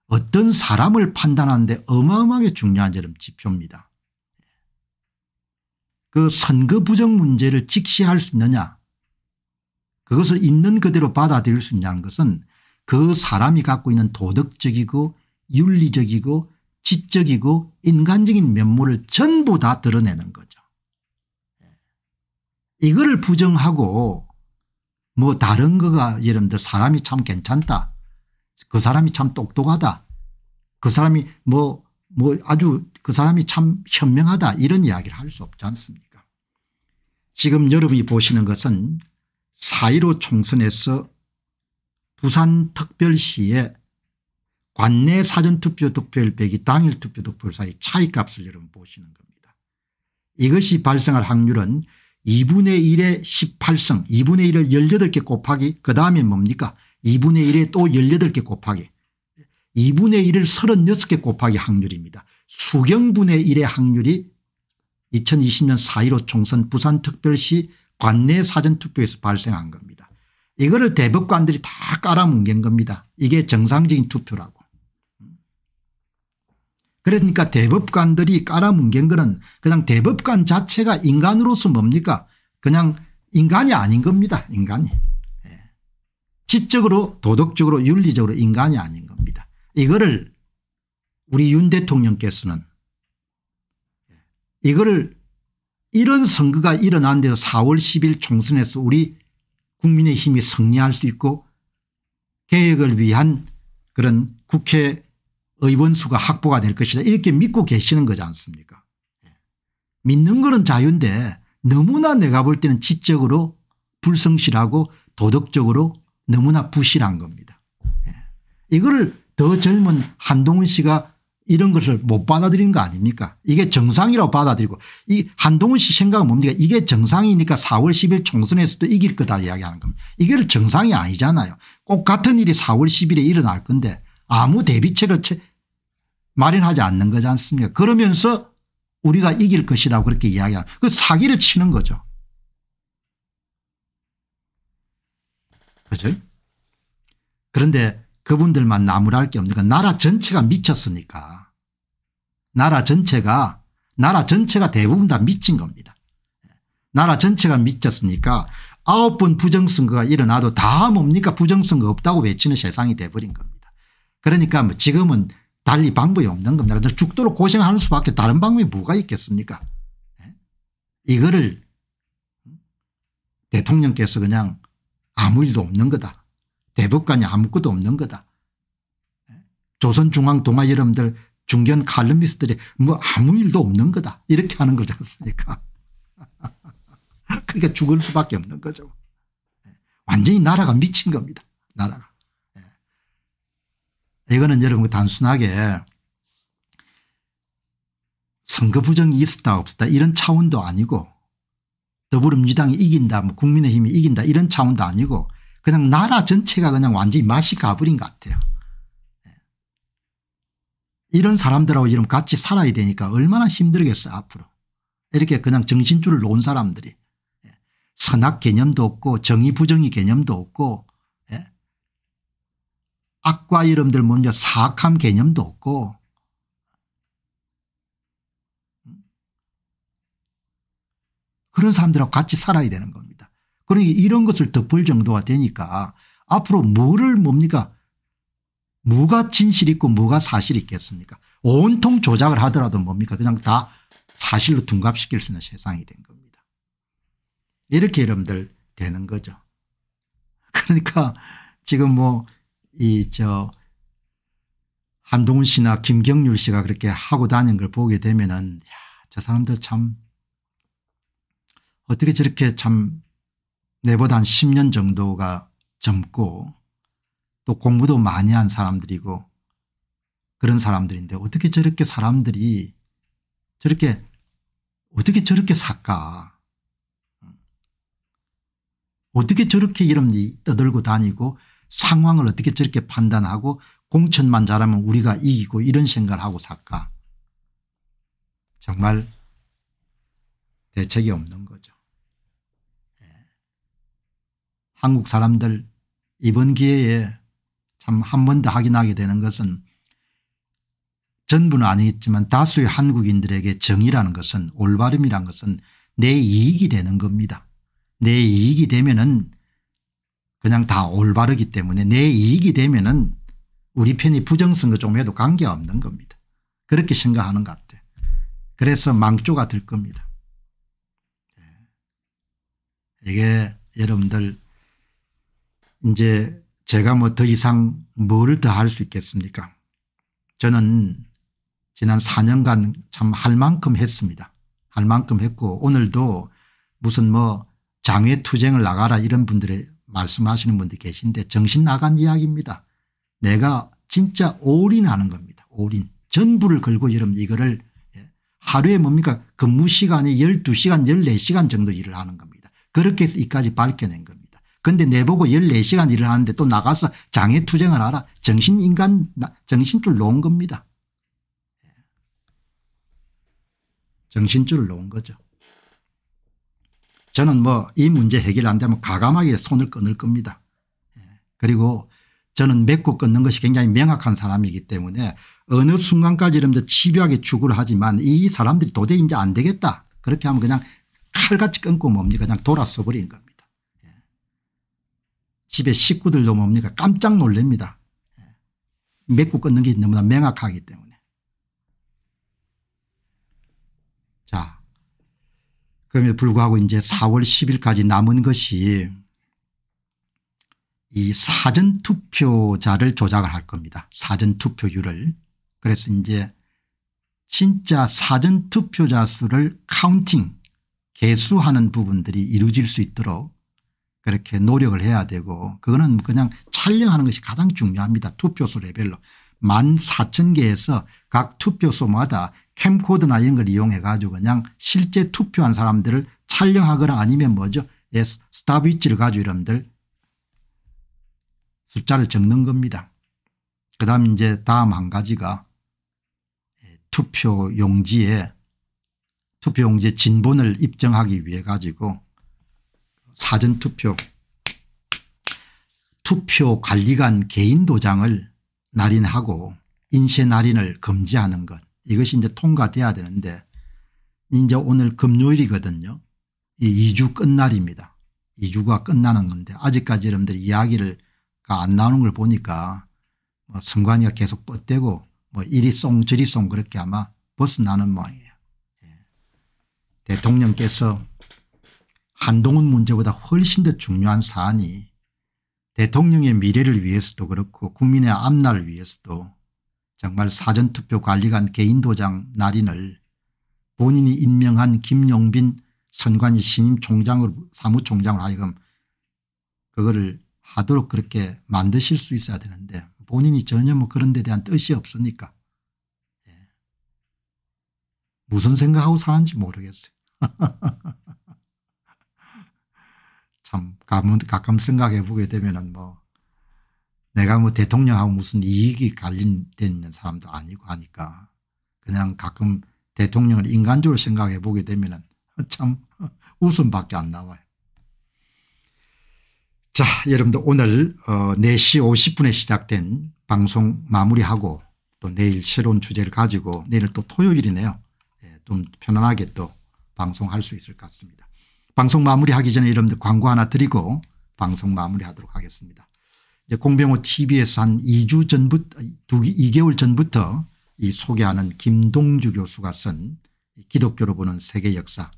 어떤 사람을 판단하는데 어마어마하게 중요한 이런 지표입니다. 그 선거 부정 문제를 직시할 수 있느냐 그것을 있는 그대로 받아들일 수 있냐는 것은 그 사람이 갖고 있는 도덕적이고 윤리적이고 지적이고 인간적인 면모를 전부 다 드러내는 거죠. 예. 이거를 부정하고 뭐 다른 거가 예를 들 사람이 참 괜찮다. 그 사람이 참 똑똑하다. 그 사람이 뭐뭐 뭐 아주 그 사람이 참 현명하다 이런 이야기를 할 수 없지 않습니까 지금 여러분이 보시는 것은 4.15 총선에서 부산특별시의 관내 사전투표 득표율 빼기 당일 투표 득표율 사이 차이값을 여러분 보시는 겁니다. 이것이 발생할 확률은 2분의 1에 18승 2분의 1을 18개 곱하기 그 다음에 뭡니까 2분의 1에 또 18개 곱하기 2분의 1을 36개 곱하기 확률입니다. 수경분의 1의 확률이 2020년 4.15 총선 부산특별시 관내 사전투표에서 발생한 겁니다. 이거를 대법관들이 다 깔아뭉갠 겁니다. 이게 정상적인 투표라고. 그러니까 대법관들이 깔아뭉갠 거는 그냥 대법관 자체가 인간으로서 뭡니까 그냥 인간이 아닌 겁니다. 인간이. 예. 지적으로 도덕적으로 윤리적으로 인간이 아닌 겁니다. 이거를 우리 윤 대통령께서는 예. 이거를 이런 선거가 일어난 데도 4월 10일 총선에서 우리 국민의힘이 승리할 수 있고 개혁을 위한 그런 국회 의원수가 확보가 될 것이다 이렇게 믿고 계시는 거지 않습니까 예. 믿는 거는 자유인데 너무나 내가 볼 때는 지적으로 불성실하고 도덕적으로 너무나 부실한 겁니다. 예. 이거를 더 젊은 한동훈 씨가 이런 것을 못 받아들이는 거 아닙니까 이게 정상이라고 받아들이고 이 한동훈 씨 생각은 뭡니까 이게 정상이니까 4월 10일 총선에서도 이길 거다 이야기하는 겁니다. 이게 거 정상이 아니잖아요. 꼭 같은 일이 4월 10일에 일어날 건데 아무 대비책을 마련하지 않는 거지 않습니까 그러면서 우리가 이길 것이라고 그렇게 이야기하그 사기를 치는 거죠. 그죠? 그런데 그분들만 나무랄 게 없으니까 나라 전체가 미쳤으니까 나라 전체가 나라 전체가 대부분 다 미친 겁니다. 나라 전체가 미쳤으니까 아홉 번 부정선거가 일어나도 다 뭡니까 부정선거 없다고 외치는 세상이 돼버린 겁니다. 그러니까 뭐 지금은 달리 방법이 없는 겁니다. 죽도록 고생하는 수밖에 다른 방법이 뭐가 있겠습니까? 예? 이거를 대통령께서 그냥 아무 일도 없는 거다. 대법관이 아무것도 없는 거다. 예? 조선중앙동아 여러들 중견 칼럼니스트들이 뭐 아무 일도 없는 거다. 이렇게 하는 거지 않습니까? 그러니까 죽을 수밖에 없는 거죠. 예? 완전히 나라가 미친 겁니다. 나라가. 이거는 여러분 단순하게 선거 부정이 있었다 없었다 이런 차원도 아니고 더불어민주당이 이긴다 뭐 국민의힘이 이긴다 이런 차원도 아니고 그냥 나라 전체가 그냥 완전히 맛이 가버린 것 같아요. 예. 이런 사람들하고 이런 같이 살아야 되니까 얼마나 힘들겠어요 앞으로. 이렇게 그냥 정신줄을 놓은 사람들이 예. 선악 개념도 없고 정의 부정의 개념도 없고 악과 여러분들 먼저 사악함 개념도 없고 그런 사람들하고 같이 살아야 되는 겁니다. 그러니 이런 것을 덮을 정도가 되니까 앞으로 뭐를 뭡니까 뭐가 진실 있고 뭐가 사실이 있겠습니까 온통 조작을 하더라도 뭡니까 그냥 다 사실로 둔갑시킬 수 있는 세상이 된 겁니다. 이렇게 여러분들 되는 거죠. 그러니까 지금 뭐 이저 한동훈 씨나 김경률 씨가 그렇게 하고 다니는걸 보게 되면은 저 사람들 참 어떻게 저렇게 참 내보다 한 10년 정도가 젊고 또 공부도 많이 한 사람들이고 그런 사람들인데 어떻게 저렇게 사람들이 저렇게 어떻게 저렇게 살까 음. 어떻게 저렇게 이름이 떠들고 다니고 상황을 어떻게 저렇게 판단하고 공천만 잘하면 우리가 이기고 이런 생각을 하고 살까 정말 대책이 없는 거죠. 예. 한국 사람들 이번 기회에 참 한 번 더 확인하게 되는 것은 전부는 아니겠지만 다수의 한국인들에게 정의라는 것은 올바름이란 것은 내 이익이 되는 겁니다. 내 이익이 되면은 그냥 다 올바르기 때문에 내 이익이 되면은 우리 편이 부정선거 좀 해도 관계없는 겁니다. 그렇게 생각하는 것 같아요. 그래서 망조가 될 겁니다. 예. 이게 여러분들 이제 제가 뭐 더 이상 뭘 더 할 수 있겠습니까 저는 지난 4년간 참 할 만큼 했습니다. 할 만큼 했고 오늘도 무슨 뭐 장외투쟁을 나가라 이런 분들의 말씀하시는 분들 계신데 정신 나간 이야기입니다. 내가 진짜 올인하는 겁니다. 올인. 전부를 걸고 여러분 이거를 예, 하루에 뭡니까 근무 시간이 12시간 14시간 정도 일을 하는 겁니다. 그렇게 해서 이까지 밝혀낸 겁니다. 그런데 내보고 14시간 일을 하는데 또 나가서 장애투쟁을 하라. 정신인간 정신줄 놓은 겁니다. 예. 정신줄을 놓은 거죠. 저는 뭐 이 문제 해결 안 되면 가감하게 손을 끊을 겁니다. 예. 그리고 저는 맺고 끊는 것이 굉장히 명확한 사람이기 때문에 어느 순간까지 이러면 집하게 죽으려 하지만 이 사람들이 도저히 이제 안 되겠다. 그렇게 하면 그냥 칼같이 끊고 뭡니까 그냥 돌아 써버린 겁니다. 예. 집에 식구들도 뭡니까 깜짝 놀랍니다. 예. 맺고 끊는 게 너무나 명확하기 때문에. 그럼에도 불구하고 이제 4월 10일까지 남은 것이 이 사전투표자를 조작을 할 겁니다. 사전투표율을. 그래서 이제 진짜 사전투표자 수를 카운팅 개수하는 부분들이 이루어질 수 있도록 그렇게 노력을 해야 되고 그거는 그냥 촬영하는 것이 가장 중요합니다. 투표소 레벨로 만 사천 개에서 각 투표소마다 캠코드나 이런 걸 이용해 가지고 그냥 실제 투표한 사람들을 촬영하거나 아니면 뭐죠 예, 스타비치를 가지고 여러분들 숫자를 적는 겁니다. 그 다음 이제 다음 한 가지가 예, 투표 용지에 투표 용지에 진본을 입증하기 위해 가지고 사전투표 투표 관리관 개인 도장을 날인하고 인쇄 날인을 금지하는 것 이것이 이제 통과돼야 되는데 이제 오늘 금요일이거든요. 이 2주 끝날입니다. 2주가 끝나는 건데 아직까지 여러분들이 이야기를 안 나오는 걸 보니까 뭐 선관위가 계속 뻗대고 뭐 이리 쏭 저리 쏭 그렇게 아마 벗어나는 모양이에요. 예. 대통령께서 한동훈 문제보다 훨씬 더 중요한 사안이 대통령의 미래를 위해서도 그렇고 국민의 앞날을 위해서도 정말 사전투표 관리관 개인도장 날인을 본인이 임명한 김용빈 선관위 신임 총장으로 사무총장으로 하여금 그거를 하도록 그렇게 만드실 수 있어야 되는데 본인이 전혀 뭐 그런 데 대한 뜻이 없으니까 예. 무슨 생각하고 사는지 모르겠어요. 참 가끔 생각해 보게 되면 은뭐 내가 뭐 대통령하고 무슨 이익이 관련된 사람도 아니고 하니까 그냥 가끔 대통령을 인간적으로 생각해 보게 되면 참 웃음밖에 안 나와요. 자 여러분들 오늘 4시 어, 50분에 시작된 방송 마무리하고 또 내일 새로운 주제를 가지고 내일 또 토요일이네요. 예, 좀 편안하게 또 방송할 수 있을 것 같습니다. 방송 마무리하기 전에 여러분들 광고 하나 드리고 방송 마무리하도록 하겠습니다. 공병호 tv에서 한 2주 전부터 2개월 전부터 이 소개하는 김동주 교수가 쓴 기독교로 보는 세계 역사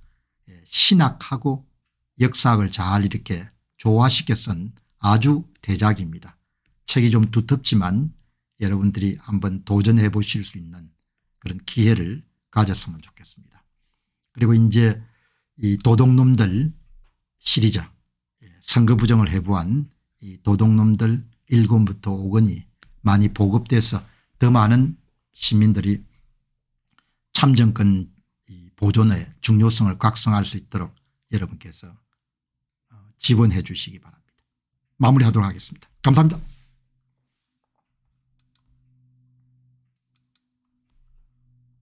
예, 신학하고 역사학을 잘 이렇게 조화시켜 쓴 아주 대작입니다. 책이 좀 두텁지만 여러분들이 한번 도전해 보실 수 있는 그런 기회를 가졌으면 좋겠습니다. 그리고 이제 이 도둑놈들 시리즈 예, 선거 부정을 해부한 이 도둑놈들 1군부터5군이 많이 보급돼서 더 많은 시민들이 참정권 보존의 중요성을 각성할 수 있도록 여러분께서 어, 지원해 주시기 바랍니다. 마무리하도록 하겠습니다. 감사합니다.